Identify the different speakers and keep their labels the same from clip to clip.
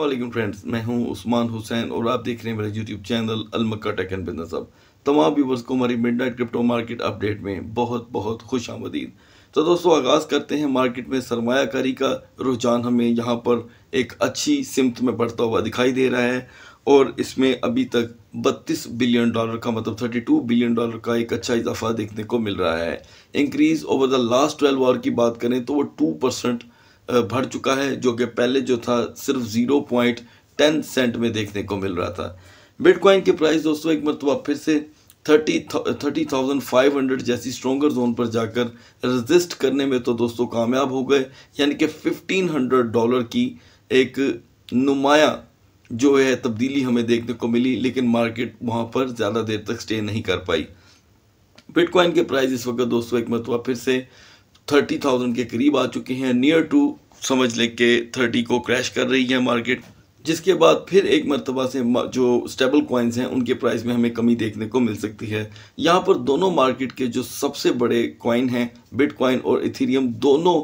Speaker 1: अल्लाम फ्रेंड्स मैं हूं उस्मान हुसैन और आप देख रहे हैं मेरे यूट्यूब चैनल अलमक्का टेक एंड बिजनेस अब तमाम व्यूवर्स को हमारी midnight crypto market update में बहुत बहुत खुश आमदीद तो दोस्तों आगाज़ करते हैं मार्केट में सरमाकारी का रुझान हमें यहाँ पर एक अच्छी सिमत में बढ़ता हुआ दिखाई दे रहा है और इसमें अभी तक 32 बिलियन डॉलर का मतलब 32 बिलियन डॉलर का एक अच्छा इजाफा देखने को मिल रहा है increase over the last 12 hour की बात करें तो वो 2 परसेंट बढ़ चुका है जो कि पहले जो था सिर्फ ज़ीरो पॉइंट टेन सेंट में देखने को मिल रहा था बिटकॉइन के प्राइस दोस्तों एक मरतबा तो फिर से thirty thirty thousand five hundred जैसी स्ट्रॉगर जोन पर जाकर रजिस्ट करने में तो दोस्तों कामयाब हो गए यानी कि फिफ्टीन हंड्रेड डॉलर की एक नुमाया जो है तब्दीली हमें देखने को मिली लेकिन मार्केट वहाँ पर ज़्यादा देर तक स्टे नहीं कर पाई बिटकॉइन के प्राइस इस वक्त दोस्तों एक मरतबा तो फिर से थर्टी थाउजेंड के करीब आ चुके हैं नियर टू समझ ले के थर्टी को क्रैश कर रही है मार्केट जिसके बाद फिर एक मरतबा से जो स्टेबल कॉइन्स हैं उनके प्राइस में हमें कमी देखने को मिल सकती है यहाँ पर दोनों मार्केट के जो सबसे बड़े कॉइन हैं बिटकॉइन और इथेरियम दोनों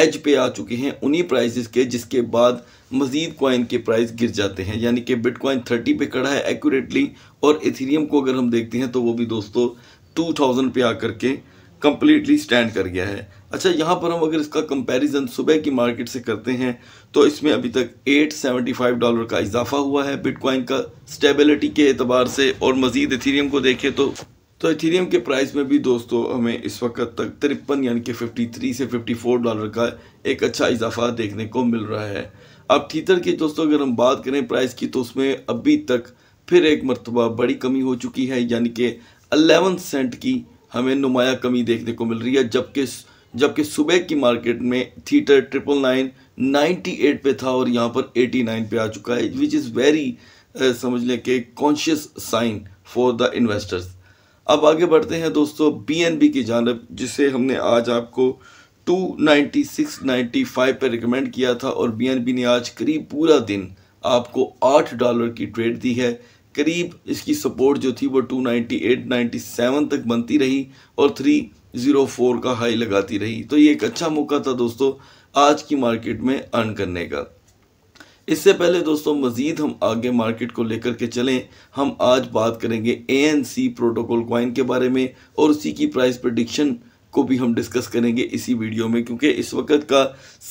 Speaker 1: एज पे आ चुके हैं उन्हीं प्राइसेस के जिसके बाद मजीद कॉइन के प्राइस गिर जाते हैं यानी कि बिटकॉइन थर्टी पे खड़ा है एक्यूरेटली और इथेरियम को अगर हम देखते हैं तो वो भी दोस्तों टू थाउजेंड पे आकर के कम्प्लीटली स्टैंड कर गया है अच्छा यहाँ पर हम अगर इसका कंपैरिजन सुबह की मार्केट से करते हैं तो इसमें अभी तक 875 डॉलर का इजाफा हुआ है बिटकॉइन का स्टेबिलिटी के अतबार से और मज़ीद इथीरियम को देखें तो तो इथीरियम के प्राइस में भी दोस्तों हमें इस वक्त तक तिरपन यानी कि 53 से 54 डॉलर का एक अच्छा इजाफा देखने को मिल रहा है अब थीतर की दोस्तों अगर हम बात करें प्राइस की तो उसमें अभी तक फिर एक मरतबा बड़ी कमी हो चुकी है यानी कि अलेवन सेंट की हमें नुमाया कमी देखने को मिल रही है जबकि जबकि सुबह की मार्केट में theta triple nine ninety eight पे था और यहाँ पर एटी नाइन पे आ चुका है विच इज़ वेरी समझ लें कि conscious sign for the investors अब आगे बढ़ते हैं दोस्तों बी एन बी की जानब जिसे हमने आज आपको two ninety six ninety five पर रिकमेंड किया था और बी एन बी ने आज करीब पूरा दिन आपको आठ डॉलर की ट्रेड दी है करीब इसकी सपोर्ट जो थी वो 298 97 तक बनती रही और 304 का हाई लगाती रही तो ये एक अच्छा मौका था दोस्तों आज की मार्केट में अर्न करने का इससे पहले दोस्तों मज़ीद हम आगे मार्केट को लेकर के चलें हम आज बात करेंगे A N C protocol coin के बारे में और उसी की प्राइस प्रडिक्शन को भी हम डिस्कस करेंगे इसी वीडियो में क्योंकि इस वक्त का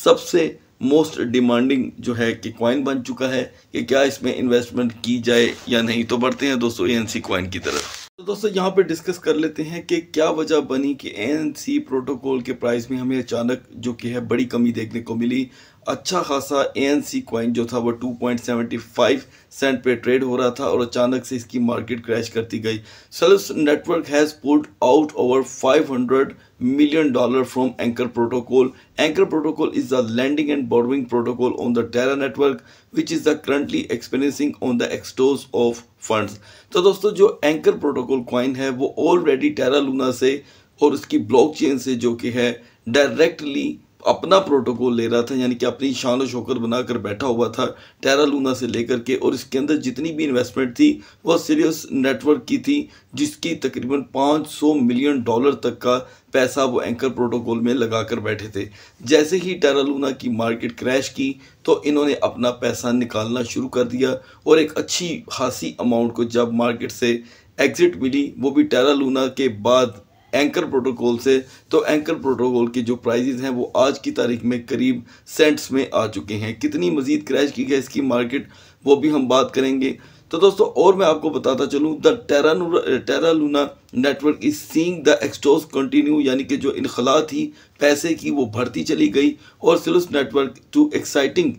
Speaker 1: सबसे मोस्ट डिमांडिंग जो है कि कॉइन बन चुका है कि क्या इसमें इन्वेस्टमेंट की जाए या नहीं तो बढ़ते हैं दोस्तों ए कॉइन की तरफ तो दोस्तों यहाँ पे डिस्कस कर लेते हैं कि क्या वजह बनी कि एन प्रोटोकॉल के प्राइस में हमें अचानक जो कि है बड़ी कमी देखने को मिली अच्छा खासा ए एन सी क्वाइन जो था वो two point seventy five cent पे ट्रेड हो रहा था और अचानक से इसकी मार्केट क्रैश करती गई Celsius network has pulled out over five hundred million dollar from Anchor protocol Anchor protocol is the lending and borrowing protocol on the Terra network which is the currently experiencing on the exodus of fund तो दोस्तों जो anchor protocol coin है वो already Terra Luna से और उसकी block chain से जो कि है डायरेक्टली अपना प्रोटोकॉल ले रहा था यानी कि अपनी शान शोकर बनाकर बैठा हुआ था टेरा लूना से लेकर के और इसके अंदर जितनी भी इन्वेस्टमेंट थी वह सीरियस नेटवर्क की थी जिसकी तकरीबन 500 मिलियन डॉलर तक का पैसा वो एंकर प्रोटोकॉल में लगा कर बैठे थे जैसे ही टेरा लूना की मार्केट क्रैश की तो इन्होंने अपना पैसा निकालना शुरू कर दिया और एक अच्छी खासी अमाउंट को जब मार्केट से एग्ज़िट मिली वो भी टेरा लूना के बाद एंकर प्रोटोकॉल से तो एंकर प्रोटोकॉल के जो प्राइजेज़ हैं वो आज की तारीख में करीब सेंट्स में आ चुके हैं कितनी मज़ीद क्रैश की गई इसकी मार्केट वो भी हम बात करेंगे तो दोस्तों और मैं आपको बताता चलूँ the Terra Terra Luna network is seeing the exodus continue यानी कि जो इनखला थी पैसे की वो भरती चली गई और Celsius network to exciting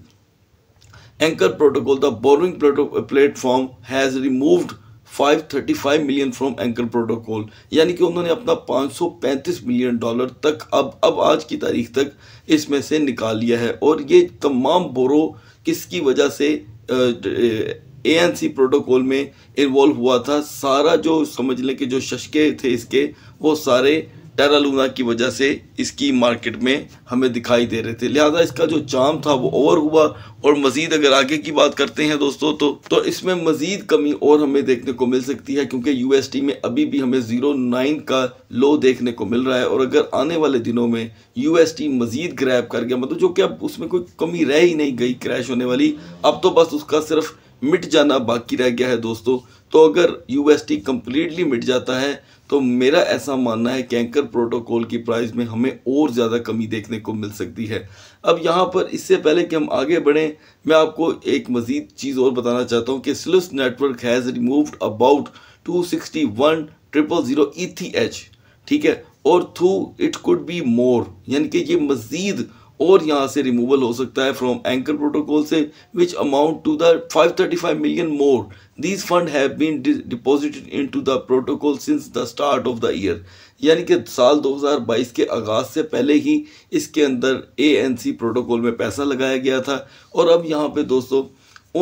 Speaker 1: Anchor protocol the borrowing platform has removed 535 million from Anchor protocol यानी कि उन्होंने अपना 535 मिलियन डॉलर तक अब अब आज की तारीख तक इसमें से निकाल लिया है और ये तमाम बोरो किसकी वजह से ए एन सी प्रोटोकॉल में इन्वॉल्व हुआ था सारा जो समझ लें कि जो शशके थे इसके वो सारे लूना की वजह से इसकी मार्केट में हमें दिखाई दे रहे थे लिहाजा इसका जो चाम था वो ओवर हुआ और मज़ीद अगर आगे की बात करते हैं दोस्तों तो तो इसमें मज़ीद कमी और हमें देखने को मिल सकती है क्योंकि यूएसटी में अभी भी हमें ज़ीरो नाइन का लो देखने को मिल रहा है और अगर आने वाले दिनों में यू टी मज़ीद ग्रैप कर गया मतलब जो कि अब उसमें कोई कमी रह ही नहीं गई क्रैश होने वाली अब तो बस उसका सिर्फ मिट जाना बाकी रह गया है दोस्तों तो अगर यूएसटी कम्प्लीटली मिट जाता है तो मेरा ऐसा मानना है कि एंकर प्रोटोकॉल की प्राइस में हमें और ज़्यादा कमी देखने को मिल सकती है अब यहाँ पर इससे पहले कि हम आगे बढ़ें मैं आपको एक मज़ीद चीज़ और बताना चाहता हूँ कि Celsius network has removed about two sixty one triple zero E T H ठीक है और through it could be more यानी कि ये मज़ीद और यहाँ से रिमूवल हो सकता है फ्रॉम एंकर प्रोटोकॉल से which amount to the 535 million more these fund have been deposited into the protocol since the start of the year यानी कि साल 2022 के आगाज़ से पहले ही इसके अंदर एएनसी प्रोटोकॉल में पैसा लगाया गया था और अब यहाँ पे दोस्तों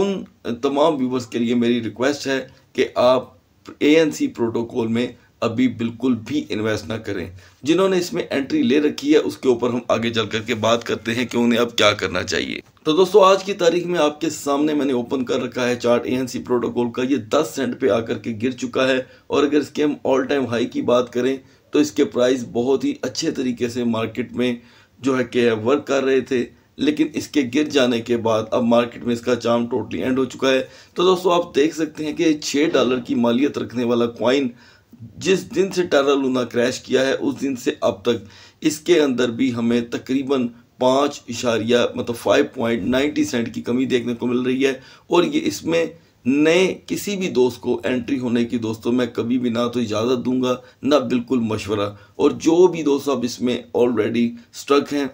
Speaker 1: उन तमाम व्यूवर्स के लिए मेरी रिक्वेस्ट है कि आप सी प्रोटोकॉल में अभी बिल्कुल भी इन्वेस्ट ना करें जिन्होंने इसमें एंट्री ले रखी है उसके ऊपर हम आगे चल करके बात करते हैं कि उन्हें अब क्या करना चाहिए तो दोस्तों आज की तारीख में आपके सामने मैंने ओपन कर रखा है चार्ट एएनसी प्रोटोकॉल का ये 10 सेंट पे आकर के गिर चुका है और अगर इसके हम ऑल टाइम हाई की बात करें तो इसके प्राइस बहुत ही अच्छे तरीके से मार्केट में जो है कि वर्क कर रहे थे लेकिन इसके गिर जाने के बाद अब मार्केट में इसका जाम टोटली एंड हो चुका है तो दोस्तों आप देख सकते हैं कि छः डॉलर की मालियत रखने वाला क्वाइन जिस दिन से टारा लूना क्रैश किया है उस दिन से अब तक इसके अंदर भी हमें तकरीबन पाँच इशारिया मतलब फाइव पॉइंट नाइन्टी सेंट की कमी देखने को मिल रही है और ये इसमें नए किसी भी दोस्त को एंट्री होने की दोस्तों मैं कभी भी ना तो इजाज़त दूंगा ना बिल्कुल मशवरा और जो भी दोस्त अब इसमें ऑलरेडी स्ट्रक हैं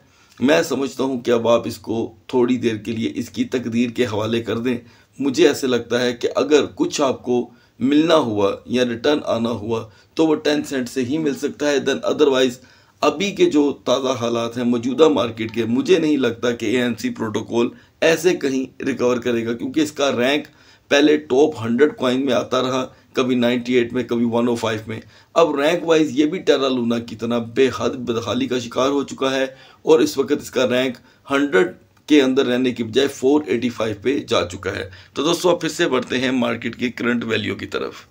Speaker 1: मैं समझता हूं कि अब आप इसको थोड़ी देर के लिए इसकी तकदीर के हवाले कर दें मुझे ऐसे लगता है कि अगर कुछ आपको मिलना हुआ या रिटर्न आना हुआ तो वो टेन सेंट से ही मिल सकता है देन अदरवाइज अभी के जो ताज़ा हालात हैं मौजूदा मार्केट के मुझे नहीं लगता कि ए प्रोटोकॉल ऐसे कहीं रिकवर करेगा क्योंकि इसका रैंक पहले टॉप हंड्रेड कॉइन में आता रहा कभी 98 में कभी 105 में अब रैंक वाइज ये भी टेरा लूना की तरह बेहद बदहाली का शिकार हो चुका है और इस वक्त इसका रैंक हंड्रेड के अंदर रहने की बजाय 485 पे जा चुका है तो दोस्तों अब फिर से बढ़ते हैं मार्केट की करंट वैल्यू की तरफ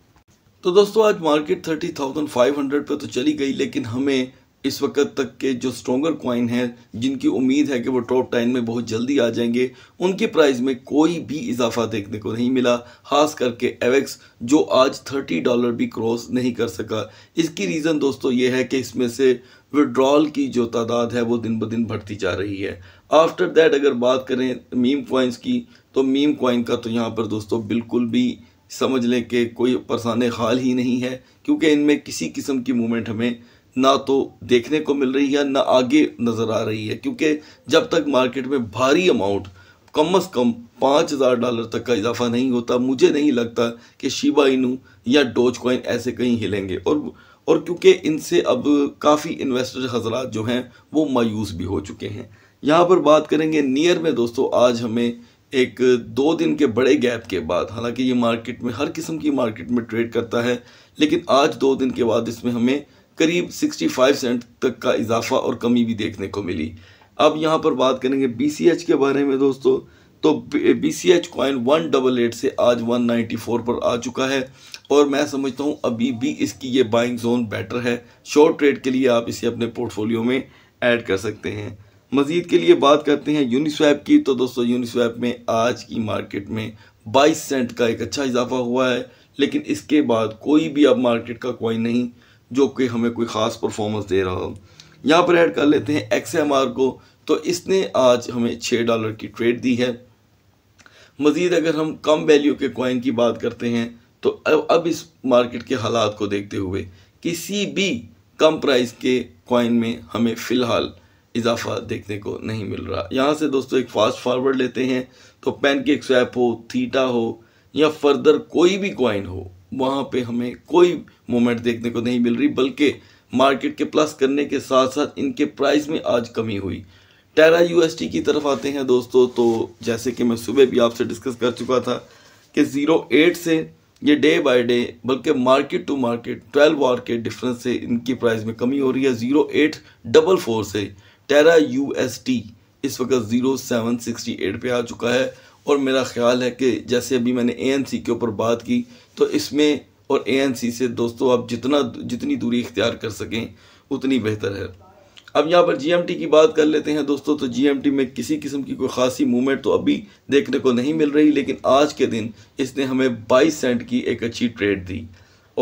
Speaker 1: तो दोस्तों आज मार्केट 30,500 पे तो चली गई लेकिन हमें इस वक्त तक के जो स्ट्रोंगर क्वाइन हैं जिनकी उम्मीद है कि वो टॉप टाइम में बहुत जल्दी आ जाएंगे उनके प्राइस में कोई भी इजाफा देखने को नहीं मिला खास करके एवेक्स जो आज थर्टी डॉलर भी क्रॉस नहीं कर सका इसकी रीज़न दोस्तों ये है कि इसमें से विड्रॉल की जो तादाद है वो दिन ब दिन बढ़ती जा रही है आफ्टर दैट अगर बात करें मीम कोइंस की तो मीम कॉइन का तो यहाँ पर दोस्तों बिल्कुल भी समझ लें कि कोई परसान हाल ही नहीं है क्योंकि इनमें किसी किस्म की मूवमेंट हमें ना तो देखने को मिल रही है ना आगे नज़र आ रही है क्योंकि जब तक मार्केट में भारी अमाउंट कम अज़ कम पाँच हज़ार डॉलर तक का इजाफा नहीं होता मुझे नहीं लगता कि शिबा इनू या डोज कॉइन ऐसे कहीं हिलेंगे और और क्योंकि इनसे अब काफ़ी इन्वेस्टर हजरात जो हैं वो मायूस भी हो चुके हैं यहाँ पर बात करेंगे नियर में दोस्तों आज हमें एक दो दिन के बड़े गैप के बाद हालांकि ये मार्केट में हर किस्म की मार्केट में ट्रेड करता है लेकिन आज दो दिन के बाद इसमें हमें करीब 65 सेंट तक का इजाफा और कमी भी देखने को मिली अब यहाँ पर बात करेंगे बी के बारे में दोस्तों तो B C H coin one double eight से आज वन पर आ चुका है और मैं समझता हूँ अभी भी इसकी ये बाइंग जोन बेटर है शॉर्ट ट्रेड के लिए आप इसे अपने पोर्टफोलियो में ऐड कर सकते हैं मजीद के लिए बात करते हैं यूनिस्वैप की तो दोस्तों यूनिस्वैप में आज की मार्केट में 22 सेंट का एक अच्छा इजाफा हुआ है लेकिन इसके बाद कोई भी अब मार्केट का कॉइन नहीं जो कि हमें कोई ख़ास परफॉर्मेंस दे रहा हो यहाँ पर ऐड कर लेते हैं एक्स को तो इसने आज हमें छः डॉलर की ट्रेड दी है मज़ीद अगर हम कम वैल्यू के कॉइन की बात करते हैं तो अब इस मार्केट के हालात को देखते हुए किसी भी कम प्राइस के कॉइन में हमें फ़िलहाल इजाफा देखने को नहीं मिल रहा यहाँ से दोस्तों एक फास्ट फॉरवर्ड लेते हैं तो पेन केक स्वैप हो थीटा हो या फर्दर कोई भी कॉइन हो वहाँ पे हमें कोई मोमेंट देखने को नहीं मिल रही बल्कि मार्केट के प्लस करने के साथ साथ इनके प्राइस में आज कमी हुई टेरा यू की तरफ आते हैं दोस्तों तो जैसे कि मैं सुबह भी आपसे डिस्कस कर चुका था कि ज़ीरो एट से ये डे बाय डे बल्कि market to market twelve hour के डिफरेंस से इनकी प्राइस में कमी हो रही है ज़ीरो एट डबल फोर से टेरा यू एस टी इस वक्त ज़ीरो सेवन सिक्सटी एट पर आ चुका है और मेरा ख्याल है कि जैसे अभी मैंने ए एन सी के ऊपर बात की तो इसमें और ए एन सी से दोस्तों आप जितना जितनी दूरी इख्तियार कर सकें उतनी बेहतर है अब यहाँ पर जी की बात कर लेते हैं दोस्तों तो जी में किसी किस्म की कोई खासी मूवमेंट तो अभी देखने को नहीं मिल रही लेकिन आज के दिन इसने हमें 22 सेंट की एक अच्छी ट्रेड दी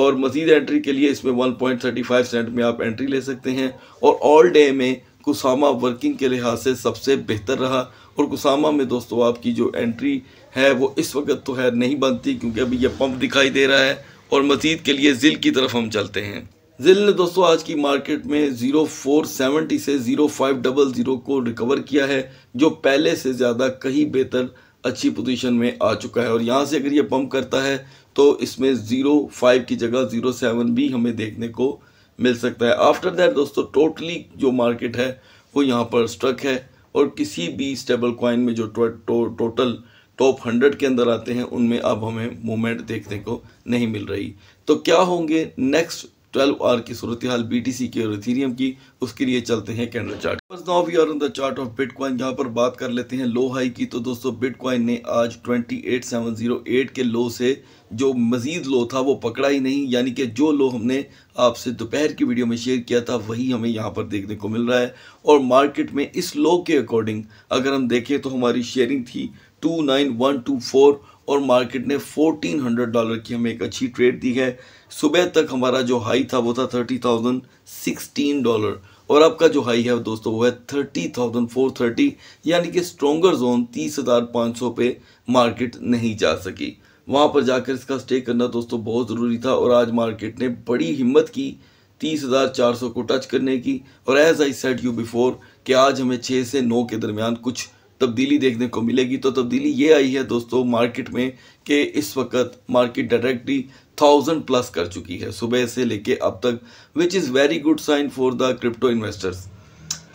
Speaker 1: और मज़ीद एंट्री के लिए इसमें 1.35 सेंट में आप एंट्री ले सकते हैं और ऑल डे में कुसामा वर्किंग के लिहाज से सबसे बेहतर रहा और कुसामा में दोस्तों आपकी जो एंट्री है वो इस वक्त तो है नहीं बनती क्योंकि अभी यह पम्प दिखाई दे रहा है और मजीद के लिए ज़िल की तरफ हम चलते हैं जिल ने दोस्तों आज की मार्केट में 0470 से 0500 को रिकवर किया है जो पहले से ज़्यादा कहीं बेहतर अच्छी पोजीशन में आ चुका है और यहाँ से अगर ये पंप करता है तो इसमें 05 की जगह 07 भी हमें देखने को मिल सकता है आफ्टर दैट दोस्तों टोटली जो मार्केट है वो यहाँ पर स्ट्रक है और किसी भी स्टेबल क्वाइन में जो to, to, total top hundred के अंदर आते हैं उनमें अब हमें मूवमेंट देखने को नहीं मिल रही तो क्या होंगे नेक्स्ट ट्वेल्व आर की सूरत हाल बी टी सी की और इथीरियम की उसके लिए चलते हैं कैंडल चार्ट बस now we are on the chart of bitcoin यहाँ पर बात कर लेते हैं लो हाई की तो दोस्तों बिटकॉइन ने आज twenty eight seven zero eight के लो से जो मज़ीद लो था वो पकड़ा ही नहीं यानी कि जो लो हमने आपसे दोपहर की वीडियो में शेयर किया था वही हमें यहाँ पर देखने को मिल रहा है और मार्केट में इस लो के अकॉर्डिंग अगर हम देखें तो हमारी शेयरिंग थी फोर और मार्केट ने 1400 डॉलर की हमें एक अच्छी ट्रेड दी है सुबह तक हमारा जो हाई था वो था 30,016 डॉलर और आपका जो हाई है दोस्तों वो है थर्टी थाउजेंड फोर थर्टी यानी कि स्ट्रोंगर जोन तीस हज़ार पाँच सौ पे मार्केट नहीं जा सकी वहाँ पर जाकर इसका स्टे करना दोस्तों बहुत ज़रूरी था और आज मार्केट ने बड़ी हिम्मत की तीस हज़ार चार सौ को टच करने की और as I said you before कि आज हमें छः से नौ के दरमियान कुछ तब्दीली देखने को मिलेगी तो तब्दीली ये आई है दोस्तों मार्केट में कि इस वक्त मार्केट डायरेक्टली थाउजेंड प्लस कर चुकी है सुबह से लेके अब तक which is very good sign for the crypto investors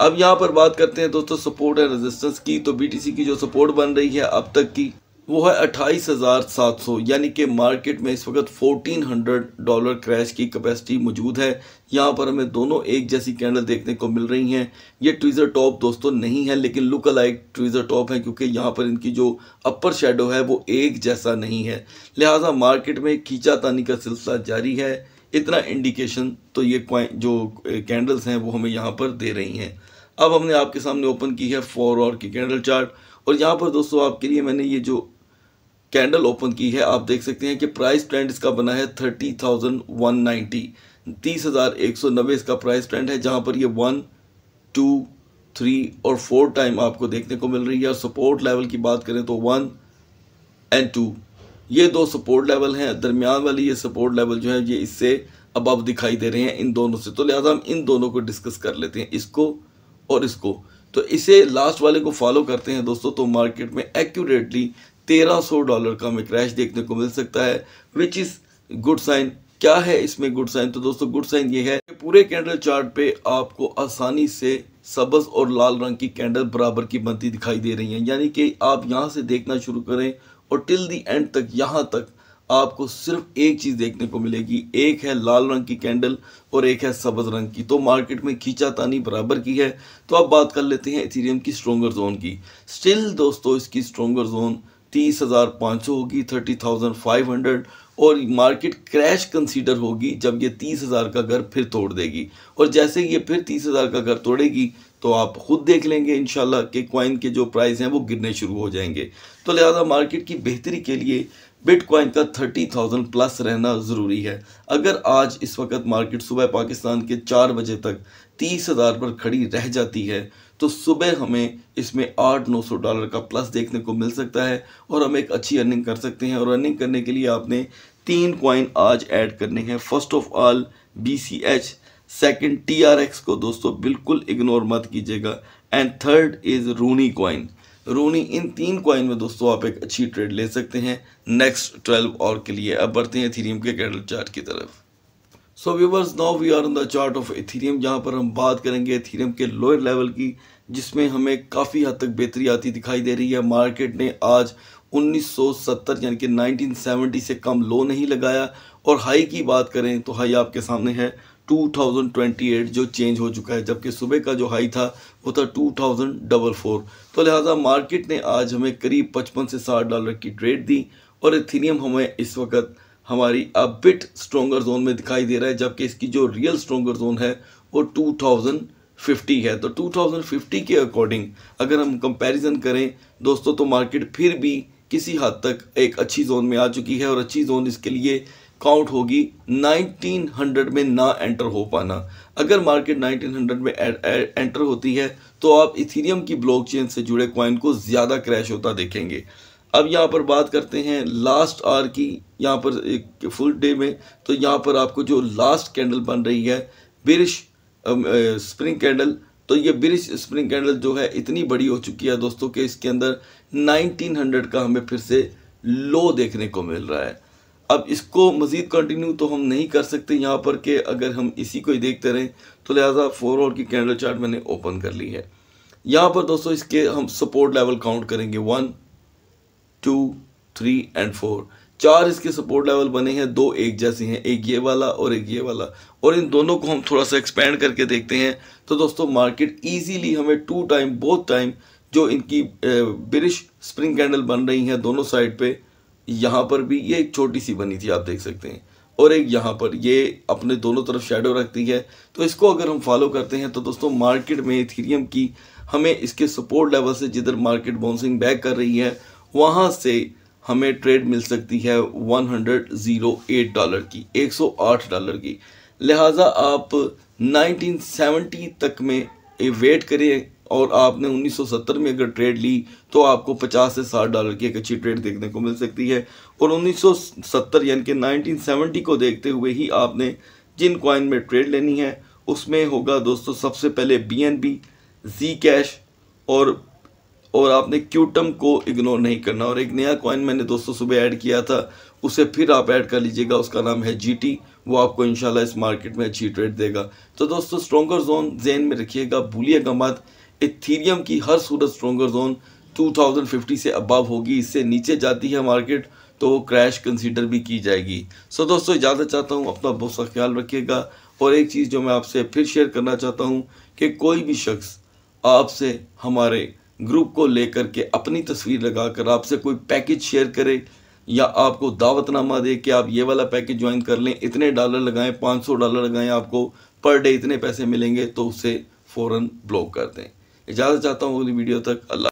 Speaker 1: अब यहाँ पर बात करते हैं दोस्तों सपोर्ट एंड रेजिस्टेंस की तो बीटीसी की जो सपोर्ट बन रही है अब तक की वो है अट्ठाईस हज़ार सात सौ यानी कि मार्केट में इस वक्त फोर्टीन हंड्रेड डॉलर क्रैश की कैपेसिटी मौजूद है यहाँ पर हमें दोनों एक जैसी कैंडल देखने को मिल रही हैं ये ट्वीज़र टॉप दोस्तों नहीं है लेकिन लुक अलाइक ट्विज़र टॉप है क्योंकि यहाँ पर इनकी जो अपर शेडो है वो एक जैसा नहीं है लिहाजा मार्केट में खींचातानी का सिलसिला जारी है इतना इंडिकेशन तो ये जो कैंडल्स हैं वो हमें यहाँ पर दे रही हैं अब हमने आपके सामने ओपन की है फोर और की कैंडल चार्ट और यहाँ पर दोस्तों आपके लिए मैंने ये जो कैंडल ओपन की है आप देख सकते हैं कि प्राइस ट्रेंड इसका बना है थर्टी थाउजेंड वन नाइन्टी तीस हज़ार एक सौ नब्बे इसका प्राइस ट्रेंड है जहाँ पर ये वन टू थ्री और फोर टाइम आपको देखने को मिल रही है और सपोर्ट लेवल की बात करें तो वन एंड टू ये दो सपोर्ट लेवल हैं दरमियान वाली ये सपोर्ट लेवल जो है ये इससे अब अब दिखाई दे रहे हैं इन दोनों से तो लिहाजा हम इन दोनों को डिस्कस कर लेते हैं इसको और इसको तो इसे लास्ट वाले को फॉलो करते हैं दोस्तों तो मार्केट में एक्यूरेटली 1300 डॉलर का हमें क्रैश देखने को मिल सकता है विच इज़ गुड साइन क्या है इसमें गुड साइन तो दोस्तों गुड साइन ये है कि पूरे कैंडल चार्ट पे आपको आसानी से सबस और लाल रंग की कैंडल बराबर की बनती दिखाई दे रही है यानी कि आप यहाँ से देखना शुरू करें और टिल दी एंड तक यहाँ तक आपको सिर्फ एक चीज़ देखने को मिलेगी एक है लाल रंग की कैंडल और एक है सबज़ रंग की तो मार्केट में खींचातानी बराबर की है तो अब बात कर लेते हैं इथेरियम की स्ट्रोंगर जोन की स्टिल दोस्तों इसकी स्ट्रोंगर जोन तीस हज़ार पाँच सौ होगी थर्टी थाउजेंड फाइव हंड्रेड और मार्केट क्रैश कंसीडर होगी जब ये तीस हज़ार का घर फिर तोड़ देगी और जैसे ये फिर तीस हज़ार का घर तोड़ेगी तो आप खुद देख लेंगे इन कि क्वाइन के जो प्राइस हैं वो गिरने शुरू हो जाएंगे तो लिहाजा मार्केट की बेहतरी के लिए बिटकॉइन का थर्टी थाउजेंड प्लस रहना ज़रूरी है अगर आज इस वक्त मार्केट सुबह पाकिस्तान के चार बजे तक तीस हज़ार पर खड़ी रह जाती है तो सुबह हमें इसमें आठ नौ सौ डॉलर का प्लस देखने को मिल सकता है और हम एक अच्छी अर्निंग कर सकते हैं और अर्निंग करने के लिए आपने तीन कॉइन आज ऐड करने हैं first of all B C H second T R X को दोस्तों बिल्कुल इग्नोर मत कीजिएगा and third is Rooney coin Ronnie इन तीन कॉइन में दोस्तों आप एक अच्छी ट्रेड ले सकते हैं नेक्स्ट ट्वेल्व और के लिए अब बढ़ते हैं थीरियम के कैंडल चार्ट की तरफ so viewers now we are on the chart of Ethereum जहाँ पर हम बात करेंगे एथीरियम के लोअर लेवल की जिसमें हमें काफ़ी हद तक बेहतरी आती दिखाई दे रही है मार्केट ने आज 1970 यानी कि 1970 से कम लो नहीं लगाया और हाई की बात करें तो हाई आपके सामने है 2028 जो चेंज हो चुका है जबकि सुबह का जो हाई था वो था फोर तो लिहाजा मार्केट ने आज हमें करीब 55 से 60 डॉलर की ट्रेड दी और इथीरियम हमें इस वक्त हमारी अब बिट स्ट्रोंगर जोन में दिखाई दे रहा है जबकि इसकी जो रियल स्ट्रोंगर जोन है वो 2050 है तो 2050 के अकॉर्डिंग अगर हम कंपैरिजन करें दोस्तों तो मार्केट फिर भी किसी हद तक एक अच्छी जोन में आ चुकी है और अच्छी जोन इसके लिए काउंट होगी 1900 में ना एंटर हो पाना अगर मार्केट 1900 में एंटर होती है तो आप इथीरियम की ब्लॉकचेन से जुड़े कॉइन को ज़्यादा क्रैश होता देखेंगे अब यहाँ पर बात करते हैं लास्ट आर की यहाँ पर एक फुल डे में तो यहाँ पर आपको जो लास्ट कैंडल बन रही है बिरिश स्प्रिंग कैंडल तो ये बिरिश स्प्रिंग कैंडल जो है इतनी बड़ी हो चुकी है दोस्तों कि इसके अंदर 1900 का हमें फिर से लो देखने को मिल रहा है अब इसको मज़ीद कंटिन्यू तो हम नहीं कर सकते यहाँ पर कि अगर हम इसी को ही देखते रहें तो लिहाजा फोर और की कैंडल चार्ट मैंने ओपन कर ली है यहाँ पर दोस्तों इसके हम सपोर्ट लेवल काउंट करेंगे one two three and four चार इसके सपोर्ट लेवल बने हैं दो एक जैसे हैं एक ये वाला और एक ये वाला और इन दोनों को हम थोड़ा सा एक्सपेंड करके देखते हैं तो दोस्तों मार्केट इजीली हमें टू टाइम बोथ टाइम जो इनकी बिरिश स्प्रिंग कैंडल बन रही हैं दोनों साइड पे यहाँ पर भी ये एक छोटी सी बनी थी आप देख सकते हैं और एक यहाँ पर ये अपने दोनों तरफ शेडो रखती है तो इसको अगर हम फॉलो करते हैं तो दोस्तों मार्केट में थीरियम की हमें इसके सपोर्ट लेवल से जिधर मार्केट बाउंसिंग बैक कर रही है वहाँ से हमें ट्रेड मिल सकती है one hundred zero eight dollar की एक सौ आठ डॉलर की लिहाजा आप नाइनटीन तक में वेट करें और आपने 1970 में अगर ट्रेड ली तो आपको 50 से 60 डॉलर की एक अच्छी ट्रेड देखने को मिल सकती है और 1970 यानी कि 1970 को देखते हुए ही आपने जिन कॉइन में ट्रेड लेनी है उसमें होगा दोस्तों सबसे पहले B N B G cash और और आपने क्यूटम को इग्नोर नहीं करना और एक नया कॉइन मैंने दोस्तों सुबह ऐड किया था उसे फिर आप ऐड कर लीजिएगा उसका नाम है जी वो आपको इंशाल्लाह इस मार्केट में अच्छी ट्रेड देगा तो दोस्तों स्ट्रोंगर जोन जेन में रखिएगा भूलिएगा मत इथीरियम की हर सूरत स्ट्रॉगर जोन 2050 से अबव होगी इससे नीचे जाती है मार्केट तो क्रैश कंसीडर भी की जाएगी सो दोस्तों इजाज़त चाहता हूँ अपना बहुत सा ख्याल रखिएगा और एक चीज़ जो मैं आपसे फिर शेयर करना चाहता हूँ कि कोई भी शख्स आपसे हमारे ग्रुप को लेकर के अपनी तस्वीर लगाकर आपसे कोई पैकेज शेयर करे या आपको दावतनामा दे कि आप ये वाला पैकेज ज्वाइन कर लें इतने डॉलर लगाएं 500 डॉलर लगाएं आपको पर डे इतने पैसे मिलेंगे तो उसे फ़ौरन ब्लॉक कर दें इजाज़त चाहता हूँ अगली वीडियो तक अल्लाह